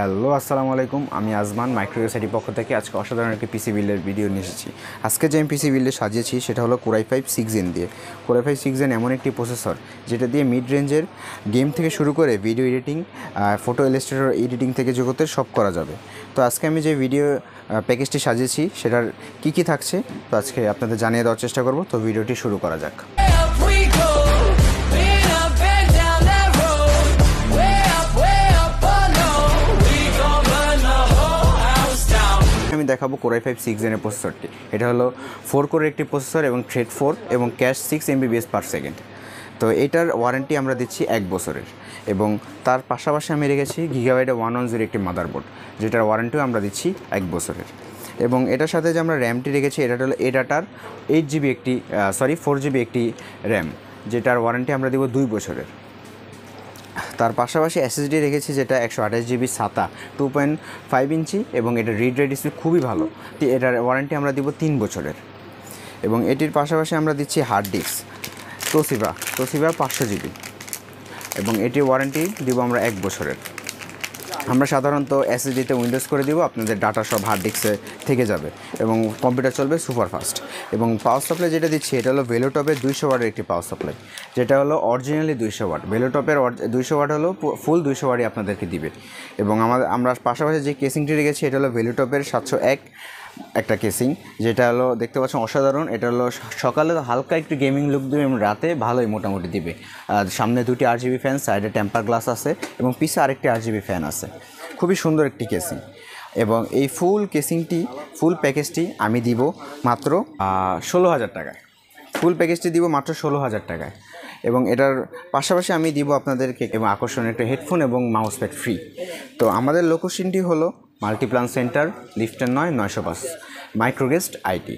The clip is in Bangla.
হ্যালো আসসালামু আলাইকুম আমি আজমান মাইক্রোসাইটির পক্ষ থেকে আজকে অসাধারণ একটি পিসি বিল্ডের ভিডিও নিয়ে এসেছি আজকে যে আমি পিসি বিল্ডে সাজিয়েছি সেটা হলো কোরাই ফাইভ সিক্স এন দিয়ে কোরাই ফাইভ সিক্স এন এমন একটি প্রসেসর যেটা দিয়ে মিড রেঞ্জের গেম থেকে শুরু করে video editing photo illustrator editing থেকে জগতের সব করা যাবে তো আজকে আমি যে ভিডিও প্যাকেজটি সাজিয়েছি সেটার কি কি থাকছে তো আজকে আপনাদের জানিয়ে দেওয়ার চেষ্টা করব তো ভিডিওটি শুরু করা যাক আমি দেখাবো কোরাই ফাইভ সিক্স জেনের প্রসেসরটি এটা হলো ফোর কোর একটি প্রসেসর এবং থ্রেড ফোর এবং cache six MBBS per second তো এটার ওয়ারেন্টি আমরা দিচ্ছি এক বছরের এবং তার পাশাপাশি আমি রেখেছি গিগাবাইডে ওয়ান ওয়ান জিরো একটি মাদারবোর্ড যেটার ওয়ারেন্টিও আমরা দিচ্ছি এক বছরের এবং এটার সাথে যে আমরা র্যামটি রেখেছি এটা হলো এ ডাটার এইট জিবি একটি সরি ফোর জিবি একটি র্যাম যেটার ওয়ারেন্টি আমরা দেবো দুই বছরের তার পাশাপাশি এসএসডি রেখেছি যেটা একশো আঠাশ জিবি সাতা টু পয়েন্ট ফাইভ ইঞ্চি এবং এটা রিড রেড ডিসপ্লে খুবই ভালো এটার ওয়ারেন্টি আমরা দিব তিন বছরের এবং এটির পাশাপাশি আমরা দিচ্ছি হার্ড ডিস্ক তোসিভা তোসিভা পাঁচশো জিবি এবং এটির ওয়ারেন্টি দিব আমরা এক বছরের আমরা সাধারণত এসএসডিতে উইন্ডোজ করে দিব আপনাদের ডাটা সব হার্ড ডিস্কে থেকে যাবে এবং কম্পিউটার চলবে সুপার ফাস্ট এবং পাওয়ার সাপ্লাই যেটা দিচ্ছি এটা হলো ভেলোটপের দুইশো ওয়াটের একটি পাওয়ার সাপ্লাই যেটা হলো অরিজিনালি দুইশো ওয়াট ভেলোটপের দুইশো ওয়াট হলো ফুল দুইশো ওয়াটই আপনাদেরকে দিবে এবং আমাদের আমরা পাশাপাশি যে কেসিংটি রেখেছি এটা হলো ভেলোটপের সাতশো এক একটা কেসিং যেটা হলো দেখতে পাচ্ছেন অসাধারণ এটা হলো সকালে হালকা একটু গেমিং লুক দেবে এবং রাতে ভালোই মোটামুটি দিবে আর সামনে দুটি আর জিবি ফ্যান সাইডে টেম্পার গ্লাস আছে এবং পিসে আরেকটি আর জিবি ফ্যান আছে খুবই সুন্দর একটি কেসিং এবং এই ফুল কেসিংটি ফুল প্যাকেজটি আমি দিব মাত্র ষোলো হাজার টাকায় ফুল প্যাকেজটি দিব মাত্র ষোলো হাজার টাকায় এবং এটার পাশাপাশি আমি দিব আপনাদেরকে এবং আকর্ষণীয় একটা হেডফোন এবং মাউসপ্যাড ফ্রি তো আমাদের লোকেশনটি হলো মাল্টিপ্লান সেন্টার লিফটেন নয় নয়শো পাঁচ মাইক্রোগেস্ট আইটি